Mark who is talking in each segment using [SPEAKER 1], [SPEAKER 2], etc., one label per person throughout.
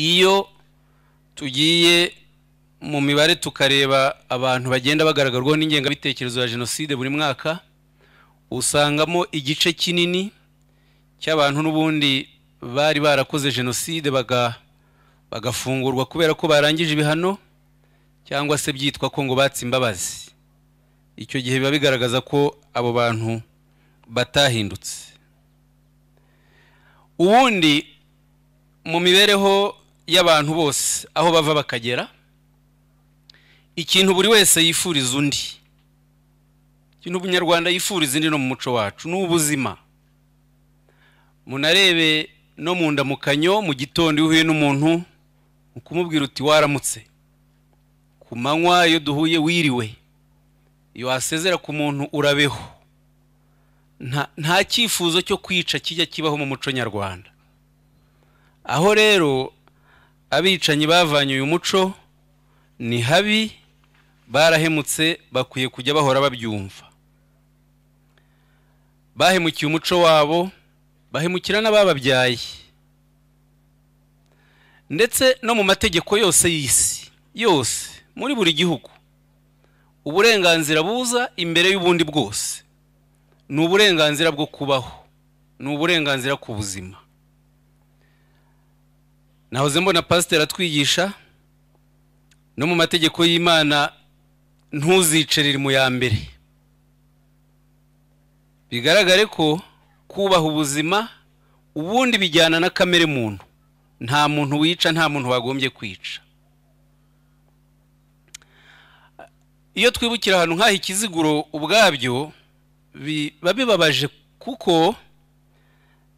[SPEAKER 1] iyo tugiye mu mibare tukareba abantu bagenda bagaragarwaho n'ingengabitekerezo ya jenoside buri mwaka usangamo igice kinini cy'abantu n'ubundi bari barakoze jenoside bagafungurwa kubera ko barangije ibihano cyangwa se byitwa ko ngo batse imbabazi icyo gihe biba bigaragaza ko abo bantu batahindutse ubundi mu mibereho y'abantu bose aho bava bakagera ikintu buri wese yifuriza undi ikintu umunyarwanda yifuriza undi no mu muco wacu ni ubuzima munarebe no mu ndamukanyo mu gitondo iyo uhuye n'umuntu mu kumubwira uti waramutse ku manywa iyo duhuye wiriwe iyo wasezera ku muntu urabeho nta cyifuzo cyo kwica kijya kibaho mu muco nyarwanda aho rero abicanyi bavanye uyu muco ni habi barahemutse bakwiye kujya bahora babyumva bahemukiye umuco wabo bahemukira n'abababyaye ndetse no mu mategeko yose y'isi yose muri buri gihugu uburenganzira buza imbere y'ubundi bwose ni uburenganzira bwo kubaho ni uburenganzira ku buzima nahoze mbona pasiteri atwigisha no mu mategeko y'imana ntuzicerere mu ya mbere bigaragare ko kubaha ubuzima ubundi bijyana na kamere muntu nta muntu wica nta muntu wagombye kwica iyo twibukira ahantu nk'aha ikiziguro ubwabyo biba bibabaje kuko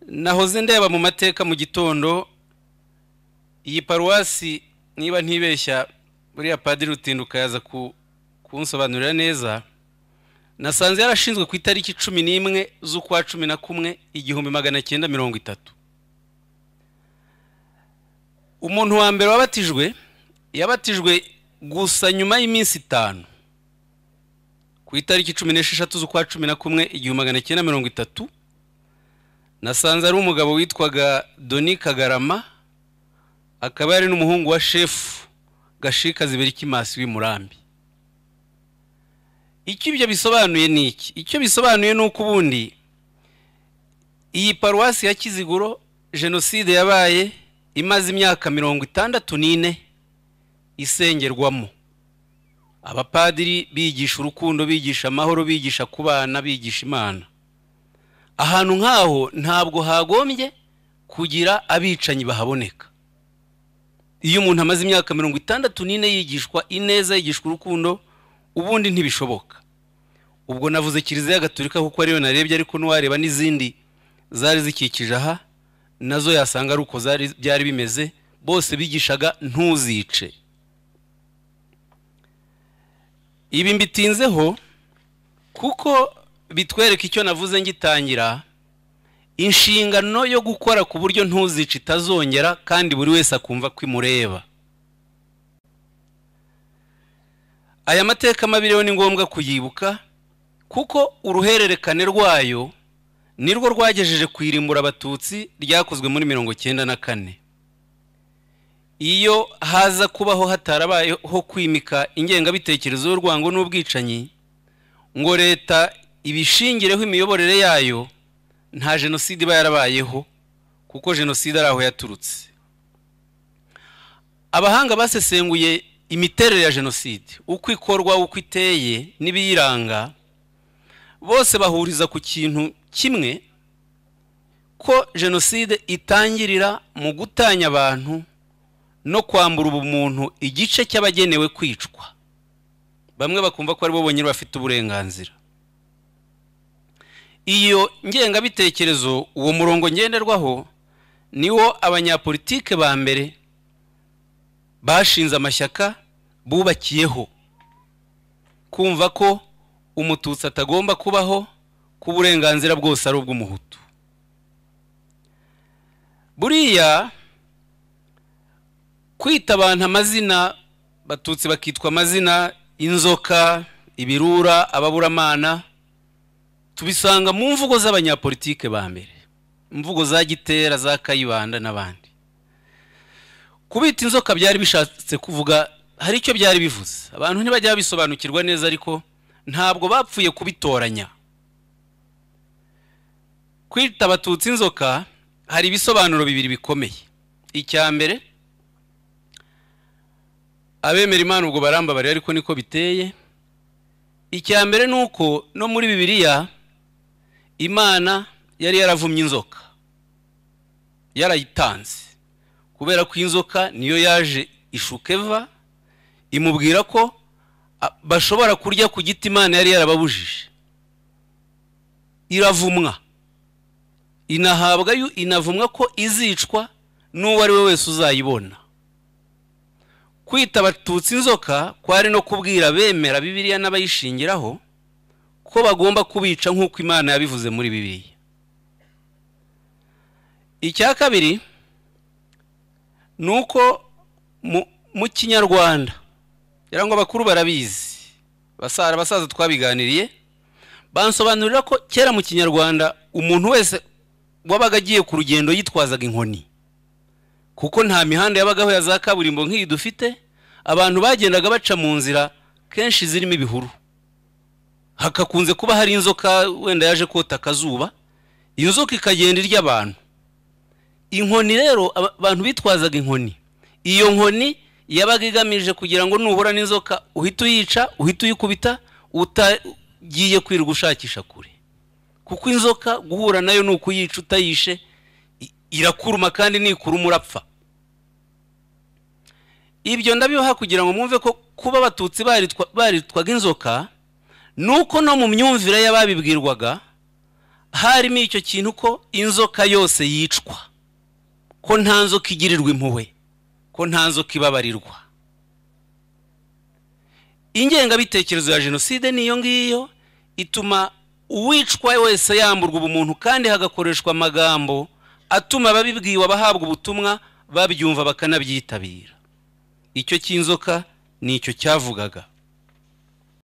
[SPEAKER 1] nahoze ndeba mu mateka mu gitondo iyi paruwasi niba ntibeshya buriya padiri utinduka yaza kunsobanurira neza nasanze yarashinzwe ku itariki cumi n'imwe z'ukwa cumi na kumwe igihumbi magana cyenda mirongo itatu umuntu wa mbere wabatijwe yabatijwe gusa nyuma y'iminsi itanu ku itariki cumi n'esheshatu z'ukwa cumi na kumwe igihumbi magana cyenda mirongo itatu nasanze ari umugabo witwaga doni kagarama akaba yari n'umuhungu wa shefu gashika zibirikimasi w'imurambi icyo ibyo bisobanuye ni iki icyo bisobanuye ni uko ubundi iyi paruwasi ya kiziguro jenoside yabaye imaze imyaka mirongo itandatu n'ine isengerwamo abapadiri bigisha urukundo bigisha amahoro bigisha kubana bana bigisha imana ahantu nk'aho ntabwo hagombye kugira abicanyi bahaboneka iyo umuntu amaze imyaka mirongo itandatu n'ine yigishwa ineza yigishwa urukundo ubundi ntibishoboka ubwo navuze kiliziya gaturika kuko ariyo narebye ariko n'uwareba n'izindi zari zikikije aha nazo yasanga ari uko byari bimeze bose bigishaga ntuzice ibi mbitinzeho kuko bitwereka icyo navuze ngitangira inshingano yo gukora ku buryo ntuzica itazongera kandi buri wese akumva ko imureba aya mateka mabi rero ni ngombwa kuyibuka kuko uruhererekane rwayo nirwo rwagejeje kwirimbura abatutsi ryakozwe muri mirongo icyenda na kane iyo haza kubaho hatarabayeho kwimika ingengabitekerezo y'urwango n'ubwicanyi ngo leta ibishingireho imiyoborere yayo nta jenoside iba yarabayeho kuko jenoside ari aho yaturutse abahanga basesenguye imiterere ya jenoside uko ikorwa uko iteye n'ibiyiranga bose bahuriza ku kintu kimwe ko jenoside itangirira mu gutanya abantu no kwambura ubumuntu igice cy'abagenewe kwicwa bamwe bakumva ko aribo bonyine bafite uburenganzira iyo ngengabitekerezo uwo murongo ngenderwaho niwo abanyapolitike ba mbere bashinze amashyaka bubakiyeho kumva ko umututsi atagomba kubaho ko uburenganzira bwose ari ubw'umuhutu buriya kwita abantu amazina batutsi bakitwa amazina inzoka ibirura ababuramana tubisanga mu mvugo z'abanyapolitike ba mbere imvugo za gitera za kayibanda n'abandi kubita inzoka byari bishatse kuvuga hari icyo byari bivuze abantu ntibajya bisobanukirwa neza ariko ntabwo bapfuye kubitoranya kwita abatutsi inzoka hari ibisobanuro bibiri bikomeye icya mbere abemera imana ubwo barambabariye ariko niko biteye icya mbere ni uko no muri bibiriya imana yari yaravumye inzoka yarayitanze kubera ko inzoka niyo yaje ishukeva imubwira ko bashobora kurya ku giti imana yari yarababujije iravumwa inahabwa yo inavumwa ko izicwa n'uwo ari we wese uzayibona kwita abatutsi inzoka kwari no kubwira bemera bibiriya n'abayishingiraho ko bagomba kubica nk'uko imana yabivuze muri bibiri icya kabiri ni uko mu kinyarwanda ngo abakuru barabizi abasaza twabiganiriye bansobanurira ko kera mu kinyarwanda umuntu wese wabaga agiye ku rugendo yitwazaga inkoni kuko nta mihanda yabagaho ya za kaburimbo nk'iyi dufite abantu bagendaga baca mu nzira kenshi zirimo ibihuru hakakunze kuba hari inzoka wenda yaje kota akazuba iyo nzoka ikagenda irya abantu inkoni rero abantu bitwazaga inkoni iyo nkoni yabaga igamije kugira ngo nubura n'inzoka uhite uyica uhite uyikubita utagiye kwirirwa ushakisha kure kuko inzoka guhura nayo ni ukuyica utayishe irakuruma kandi nikuruma urapfa ibyo ndabibaha kugira ngo mwumve ko kuba abatutsi baritwaga inzoka nuko no mu myumvire y'ababibwirwaga harimo icyo kintu ko inzoka yose yicwa ko nta nzoka igirirwa impuhwe ko nta nzoka ibabarirwa ingengabitekerezo ya jenoside ni niyo ngiyo ituma uwicwa wese yamburwa ubumuntu kandi hagakoreshwa amagambo atuma ababibwiwe bahabwa ubutumwa babyumva bakanabyitabira icyo cy'inzoka ni icyo cyavugaga